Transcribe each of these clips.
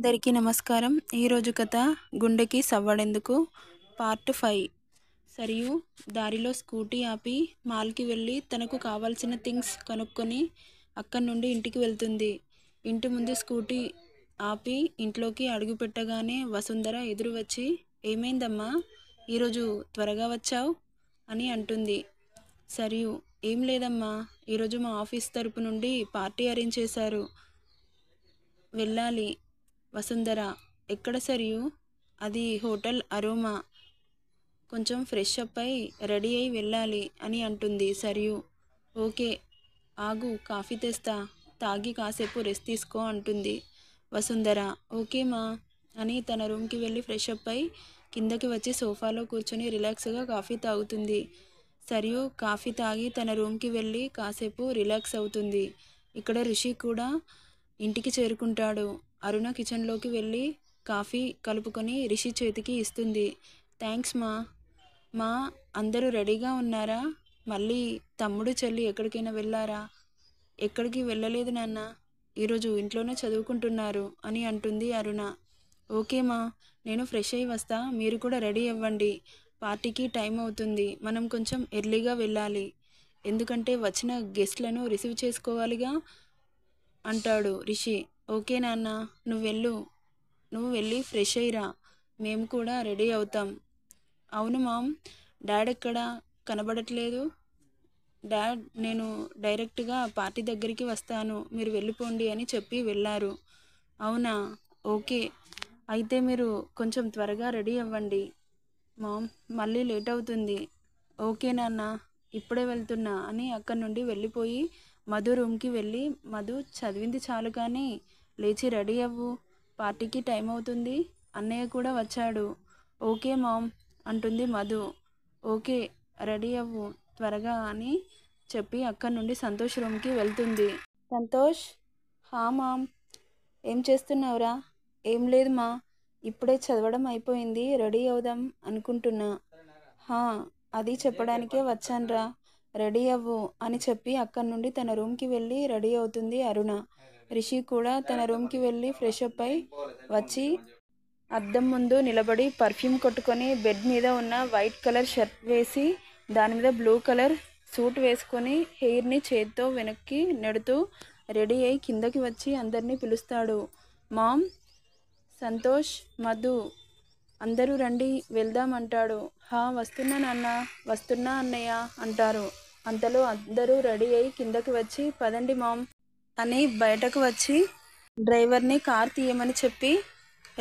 అందరికీ నమస్కారం ఈరోజు కథ గుండెకి సవ్వడెందుకు పార్ట్ ఫైవ్ సరియు దారిలో స్కూటీ ఆపి మాల్కి వెళ్ళి తనకు కావాల్సిన థింగ్స్ కనుక్కొని అక్కడి నుండి ఇంటికి వెళ్తుంది ఇంటి ముందు స్కూటీ ఆపి ఇంట్లోకి అడుగు పెట్టగానే వసుంధర ఎదురు వచ్చి ఏమైందమ్మా ఈరోజు త్వరగా వచ్చావు అని అంటుంది సరియు ఏం లేదమ్మా ఈరోజు మా ఆఫీస్ తరపు నుండి పార్టీ అరేంజ్ చేశారు వెళ్ళాలి వసుంధర ఎక్కడ సరియు అది హోటల్ అరోమా కొంచెం ఫ్రెష్ అప్ అయి రెడీ అయి వెళ్ళాలి అని అంటుంది సరియు ఓకే ఆగు కాఫీ తెస్తా తాగి కాసేపు రెస్ట్ తీసుకో అంటుంది వసుంధర ఓకే మా అని తన రూమ్కి వెళ్ళి ఫ్రెష్ అప్ అయి కిందకి వచ్చి సోఫాలో కూర్చొని రిలాక్స్గా కాఫీ తాగుతుంది సరియు కాఫీ తాగి తన రూమ్కి వెళ్ళి కాసేపు రిలాక్స్ అవుతుంది ఇక్కడ రిషి కూడా ఇంటికి చేరుకుంటాడు అరుణ కిచెన్లోకి వెళ్ళి కాఫీ కలుపుకొని రిషి చేతికి ఇస్తుంది థ్యాంక్స్ మా మా అందరూ రెడీగా ఉన్నారా మళ్ళీ తమ్ముడు చెల్లి ఎక్కడికైనా వెళ్ళారా ఎక్కడికి వెళ్ళలేదు నాన్న ఈరోజు ఇంట్లోనే చదువుకుంటున్నారు అని అంటుంది అరుణ ఓకే మా నేను ఫ్రెష్ అయ్యి వస్తా మీరు కూడా రెడీ అవ్వండి పార్టీకి టైం అవుతుంది మనం కొంచెం ఎర్లీగా వెళ్ళాలి ఎందుకంటే వచ్చిన గెస్ట్లను రిసీవ్ చేసుకోవాలిగా అంటాడు రిషి ఓకే నాన్న నువ్వు వెళ్ళు నువ్వు వెళ్ళి ఫ్రెష్ అయ్యిరా మేము కూడా రెడీ అవుతాం అవును మామ్ డాడ్ ఎక్కడ కనబడట్లేదు డాడ్ నేను డైరెక్ట్గా పార్టీ దగ్గరికి వస్తాను మీరు వెళ్ళిపోండి అని చెప్పి వెళ్ళారు అవునా ఓకే అయితే మీరు కొంచెం త్వరగా రెడీ అవ్వండి మామ్ మళ్ళీ లేట్ అవుతుంది ఓకే నాన్న ఇప్పుడే వెళ్తున్నా అని అక్కడి నుండి వెళ్ళిపోయి మధు రూమ్కి వెళ్ళి మధు చదివింది చాలు కానీ లేచి రెడీ అవ్వు పార్టీకి టైం అవుతుంది అన్నయ్య కూడా వచ్చాడు ఓకే మామ్ అంటుంది మధు ఓకే రెడీ అవ్వు త్వరగా అని చెప్పి అక్కడి నుండి సంతోష్ రూమ్కి వెళ్తుంది సంతోష్ హా మామ్ ఏం చేస్తున్నావురా ఏం లేదు మా ఇప్పుడే చదవడం అయిపోయింది రెడీ అవుదాం అనుకుంటున్నా హా అది చెప్పడానికే వచ్చాన్రా రెడీ అవ్వు అని చెప్పి అక్కడి నుండి తన రూమ్కి వెళ్ళి రెడీ అవుతుంది అరుణ రిషి కూడా తన రూమ్కి వెళ్ళి ఫ్రెష్ అప్ అయి వచ్చి అద్దం ముందు నిలబడి పర్ఫ్యూమ్ కొట్టుకొని బెడ్ మీద ఉన్న వైట్ కలర్ షర్ట్ వేసి దాని మీద బ్లూ కలర్ సూట్ వేసుకొని హెయిర్ని చేత్తో వెనక్కి నెడుతూ రెడీ అయి కిందకి వచ్చి అందరినీ పిలుస్తాడు మామ్ సంతోష్ మధు అందరూ రండి వెళ్దాం అంటాడు హా వస్తున్నా నాన్న వస్తున్నా అన్నయ్య అంటారు అంతలో అందరూ రెడీ అయి కిందకి వచ్చి పదండి మామ్ అని బయటకు వచ్చి డ్రైవర్ని కార్ తీయమని చెప్పి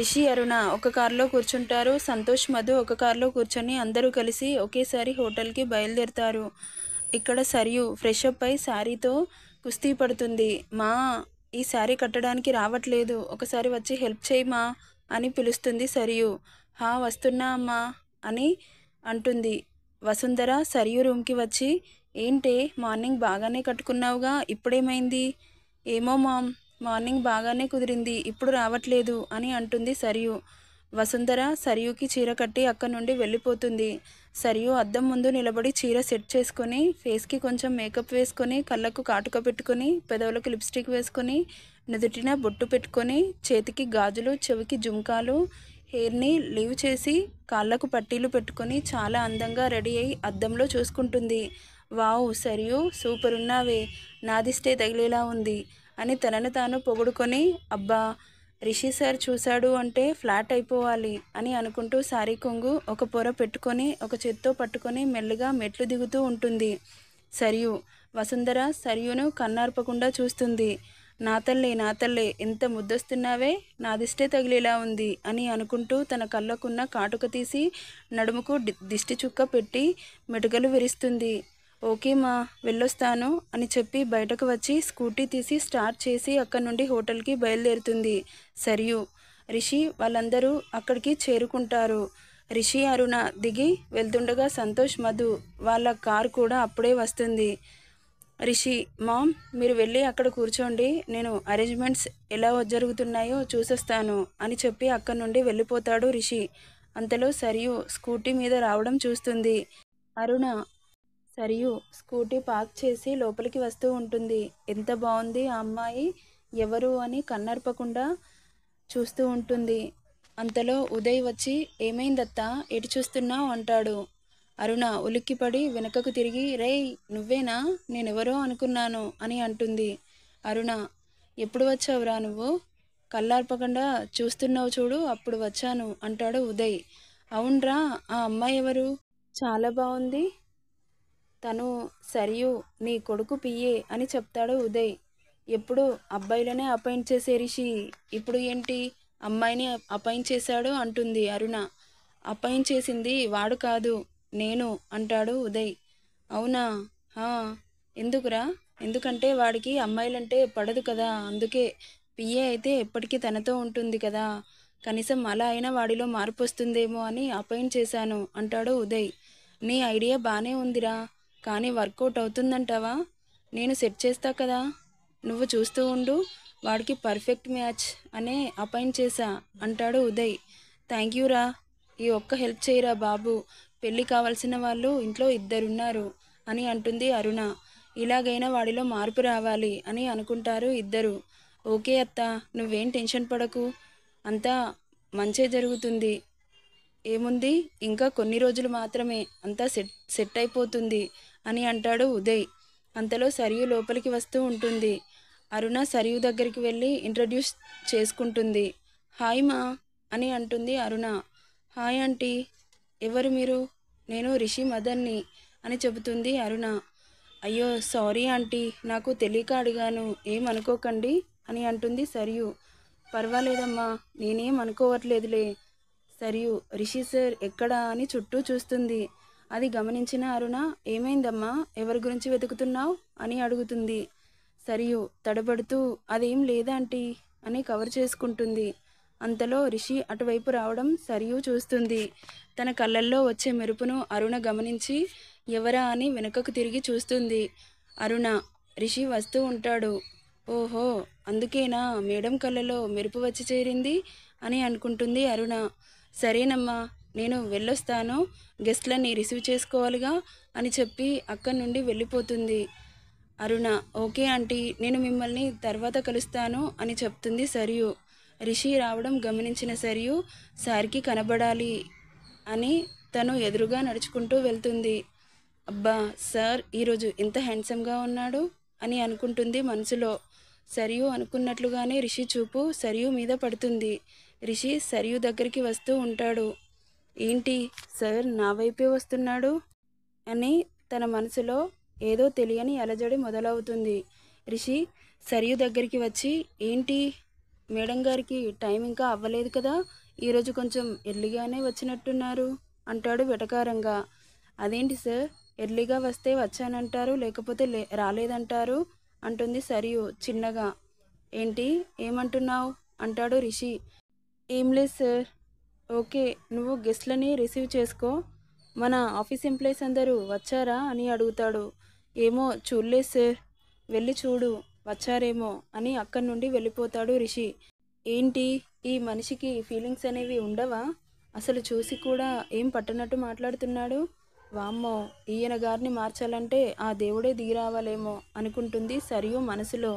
రిషి అరుణ ఒక కారులో కూర్చుంటారు సంతోష్ మధు ఒక కారులో కూర్చొని అందరూ కలిసి ఒకేసారి హోటల్కి బయలుదేరుతారు ఇక్కడ సరియు ఫ్రెషప్ అయి శారీతో కుస్తీ పడుతుంది మా ఈ శారీ కట్టడానికి రావట్లేదు ఒకసారి వచ్చి హెల్ప్ చేయి మా అని పిలుస్తుంది సరియు హా వస్తున్నా అమ్మా అని అంటుంది వసుంధర సరియు రూమ్కి వచ్చి ఏంటే మార్నింగ్ బాగానే కట్టుకున్నావుగా ఇప్పుడేమైంది ఏమో మామ్ మార్నింగ్ బాగానే కుదిరింది ఇప్పుడు రావట్లేదు అని అంటుంది సరియు వసుంధర సరియుకి చీర కట్టి అక్కడి నుండి వెళ్ళిపోతుంది సరియు అద్దం ముందు నిలబడి చీర సెట్ చేసుకొని ఫేస్కి కొంచెం మేకప్ వేసుకొని కళ్ళకు కాటుక పెట్టుకొని పెదవులకు లిప్స్టిక్ వేసుకొని నుదుటిన బొట్టు పెట్టుకొని చేతికి గాజులు చెవికి జుంకాలు హెయిర్ని లీవ్ చేసి కాళ్ళకు పట్టీలు పెట్టుకొని చాలా అందంగా రెడీ అయి అద్దంలో చూసుకుంటుంది వావ్ సరియు సూపర్ ఉన్నావే నాదిస్తే తగిలేలా ఉంది అని తనను తాను పొగుడుకొని అబ్బా రిషి సార్ చూశాడు అంటే ఫ్లాట్ అయిపోవాలి అని అనుకుంటూ సారీ కొంగు ఒక పొర పెట్టుకొని ఒక చేత్తో పట్టుకొని మెల్లగా మెట్లు దిగుతూ ఉంటుంది సరియు వసుంధర సరియును కన్నార్పకుండా చూస్తుంది నా తల్లి నా తల్లి ఎంత ముద్దొస్తున్నావే నా దిష్టే తగిలేలా ఉంది అని అనుకుంటూ తన కళ్ళకున్న కాటుక తీసి నడుముకు దిష్టి చుక్క పెట్టి మెటుకలు విరిస్తుంది ఓకే మా వెళ్ళొస్తాను అని చెప్పి బయటకు వచ్చి స్కూటీ తీసి స్టార్ట్ చేసి అక్కడి నుండి హోటల్కి బయలుదేరుతుంది సరియు రిషి వాళ్ళందరూ అక్కడికి చేరుకుంటారు రిషి అరుణ దిగి వెళ్తుండగా సంతోష్ మధు వాళ్ళ కారు కూడా అప్పుడే వస్తుంది రిషి మామ్ మీరు వెళ్ళి అక్కడ కూర్చోండి నేను అరేంజ్మెంట్స్ ఎలా జరుగుతున్నాయో చూసేస్తాను అని చెప్పి అక్కడి నుండి వెళ్ళిపోతాడు రిషి అంతలో సరియు స్కూటీ మీద రావడం చూస్తుంది అరుణ సరియు స్కూటీ పార్క్ చేసి లోపలికి వస్తూ ఉంటుంది ఎంత బాగుంది ఆ అమ్మాయి ఎవరు అని కన్నర్పకుండా చూస్తూ ఉంటుంది అంతలో ఉదయ్ వచ్చి ఏమైందత్తా ఎటు చూస్తున్నావు అంటాడు అరుణ ఉలిక్కిపడి వెనకకు తిరిగి రేయ్ నువ్వేనా నేనెవరో అనుకున్నాను అని అంటుంది అరుణ ఎప్పుడు వచ్చావురా నువ్వు కళ్ళార్పకుండా చూస్తున్నావు చూడు అప్పుడు వచ్చాను అంటాడు ఉదయ్ అవునరా ఆ అమ్మాయి ఎవరు చాలా బాగుంది తను సరియు నీ కొడుకు పియ్యే అని చెప్తాడు ఉదయ్ ఎప్పుడు అబ్బాయిలనే అపాయింట్ చేసే రిషి ఇప్పుడు ఏంటి అమ్మాయిని అపాయింట్ చేశాడు అంటుంది అరుణ అపాయింట్ చేసింది వాడు కాదు నేను అంటాడు ఉదయ్ అవునా హా ఎందుకురా ఎందుకంటే వాడికి అమ్మాయిలంటే పడదు కదా అందుకే పిఏ అయితే ఎప్పటికీ తనతో ఉంటుంది కదా కనీసం అలా అయినా వాడిలో మార్పు వస్తుందేమో అని అపాయింట్ చేశాను అంటాడు ఉదయ్ నీ ఐడియా బాగానే ఉందిరా కానీ వర్కౌట్ అవుతుందంటావా నేను సెట్ చేస్తా కదా నువ్వు చూస్తూ ఉండు వాడికి పర్ఫెక్ట్ మ్యాచ్ అనే అపాయింట్ చేశా అంటాడు ఉదయ్ థ్యాంక్ యూరా ఈ ఒక్క హెల్ప్ చేయరా బాబు పెళ్లి కావాల్సిన వాళ్ళు ఇంట్లో ఇద్దరున్నారు అని అంటుంది అరుణ ఇలాగైనా వాడిలో మార్పు రావాలి అని అనుకుంటారు ఇద్దరు ఓకే అత్త నువ్వేం టెన్షన్ పడకు అంతా మంచే జరుగుతుంది ఏముంది ఇంకా కొన్ని రోజులు మాత్రమే అంతా సెట్ సెట్ అయిపోతుంది అని అంటాడు ఉదయ్ అంతలో సరియు లోపలికి వస్తూ ఉంటుంది అరుణ సరియు దగ్గరికి వెళ్ళి ఇంట్రడ్యూస్ చేసుకుంటుంది హాయ్ మా అని అంటుంది అరుణ హాయ్ ఆంటీ ఎవరు మీరు నేను రిషి మదర్ని అని చెబుతుంది అరుణ అయ్యో సారీ ఆంటీ నాకు తెలియక అడిగాను ఏమనుకోకండి అని అంటుంది సరియు పర్వాలేదమ్మా నేనేం అనుకోవట్లేదులే సరియు రిషి సార్ ఎక్కడా అని చుట్టూ చూస్తుంది అది గమనించిన అరుణ ఏమైందమ్మా ఎవరి గురించి వెతుకుతున్నావు అని అడుగుతుంది సరియు తడబడుతూ అదేం లేదాంటీ అని కవర్ చేసుకుంటుంది అంతలో రిషి అటువైపు రావడం సరియు చూస్తుంది తన కళ్ళల్లో వచ్చే మెరుపును అరుణ గమనించి ఎవరా అని వెనుకకు తిరిగి చూస్తుంది అరుణ రిషి వస్తూ ఉంటాడు ఓహో అందుకేనా మేడం కళ్ళలో మెరుపు వచ్చి చేరింది అని అనుకుంటుంది అరుణ సరేనమ్మా నేను వెళ్ళొస్తాను గెస్ట్లని రిసీవ్ చేసుకోవాలిగా అని చెప్పి అక్కడి నుండి వెళ్ళిపోతుంది అరుణ ఓకే ఆంటీ నేను మిమ్మల్ని తర్వాత కలుస్తాను అని చెప్తుంది సరియు రిషి రావడం గమనించిన సరియు సార్కి కనబడాలి అని తను ఎదురుగా నడుచుకుంటూ వెళ్తుంది అబ్బా సార్ ఈరోజు ఇంత హ్యాండ్సమ్గా ఉన్నాడు అని అనుకుంటుంది మనసులో సరియు అనుకున్నట్లుగానే రిషి చూపు సరియు మీద పడుతుంది రిషి సరియు దగ్గరికి వస్తూ ఉంటాడు ఏంటి సార్ నా వైపే వస్తున్నాడు అని తన మనసులో ఏదో తెలియని అలజడి మొదలవుతుంది రిషి సరియు దగ్గరికి వచ్చి ఏంటి మేడం గారికి టైం ఇంకా అవ్వలేదు కదా ఈరోజు కొంచెం ఎర్లీగానే వచ్చినట్టున్నారు అంటాడు వెటకారంగా అదేంటి సార్ ఎర్లీగా వస్తే వచ్చానంటారు లేకపోతే లే రాలేదంటారు అంటుంది సరియు చిన్నగా ఏంటి ఏమంటున్నావు అంటాడు రిషి ఏం లేదు సార్ ఓకే నువ్వు గెస్ట్లని రిసీవ్ చేసుకో మన ఆఫీస్ ఎంప్లాయీస్ అందరూ వచ్చారా అని అడుగుతాడు ఏమో చూడలేదు సార్ వెళ్ళి చూడు వచ్చారేమో అని అక్కడి నుండి వెళ్ళిపోతాడు రిషి ఏంటి ఈ మనిషికి ఫీలింగ్స్ అనేవి ఉండవా అసలు చూసి కూడా ఏం పట్టనట్టు మాట్లాడుతున్నాడు వామ్మో ఈయన గారిని మార్చాలంటే ఆ దేవుడే దిగిరావాలేమో అనుకుంటుంది సరియు మనసులో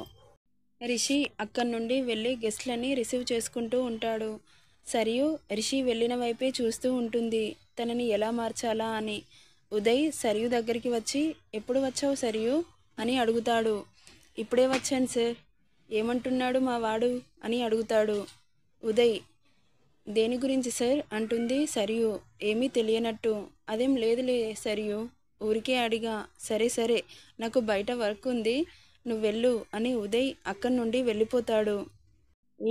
రిషి అక్కడి నుండి వెళ్ళి గెస్ట్లని రిసీవ్ చేసుకుంటూ ఉంటాడు సరియు రిషి వెళ్ళిన వైపే చూస్తూ ఉంటుంది తనని ఎలా మార్చాలా అని ఉదయ్ సరియు దగ్గరికి వచ్చి ఎప్పుడు వచ్చావు సరియు అని అడుగుతాడు ఇప్పుడే వచ్చాను సార్ ఏమంటున్నాడు మా వాడు అని అడుగుతాడు ఉదయ్ దేని గురించి సార్ అంటుంది సరియు ఏమీ తెలియనట్టు అదేం లేదులే సరియు ఊరికే అడిగా సరే సరే నాకు బయట వర్క్ ఉంది నువ్వు వెళ్ళు అని ఉదయ్ అక్కడి నుండి వెళ్ళిపోతాడు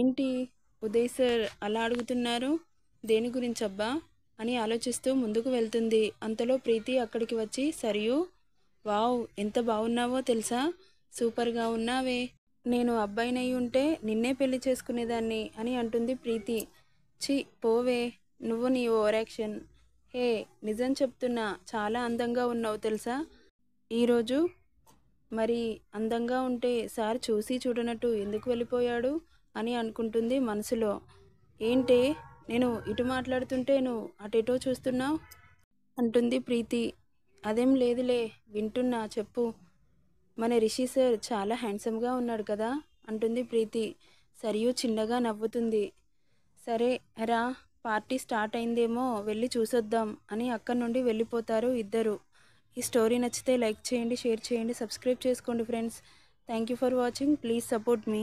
ఏంటి ఉదయ్ సార్ అలా అడుగుతున్నారు దేని గురించి అబ్బా అని ఆలోచిస్తూ ముందుకు వెళ్తుంది అంతలో ప్రీతి అక్కడికి వచ్చి సరియు వావ్ ఎంత బాగున్నావో తెలుసా సూపర్గా ఉన్నావే నేను అబ్బాయినై ఉంటే నిన్నే పెళ్లి చేసుకునేదాన్ని అని అంటుంది ప్రీతి చి పోవే నువ్వు నీ ఓవరాక్షన్ హే నిజం చెప్తున్నా చాలా అందంగా ఉన్నావు తెలుసా ఈరోజు మరి అందంగా ఉంటే సార్ చూసి చూడనట్టు ఎందుకు వెళ్ళిపోయాడు అని అనుకుంటుంది మనసులో ఏంటి నేను ఇటు మాట్లాడుతుంటే నువ్వు అటెటో చూస్తున్నావు అంటుంది ప్రీతి అదేం లేదులే వింటున్నా చెప్పు మన రిషి సార్ చాలా హ్యాండ్సమ్గా ఉన్నాడు కదా అంటుంది ప్రీతి సరియు చిన్నగా నవ్వుతుంది సరే రా పార్టీ స్టార్ట్ అయిందేమో వెళ్ళి చూసొద్దాం అని అక్కడి నుండి వెళ్ళిపోతారు ఇద్దరు ఈ స్టోరీ నచ్చితే లైక్ చేయండి షేర్ చేయండి సబ్స్క్రైబ్ చేసుకోండి friends thank you for watching please support me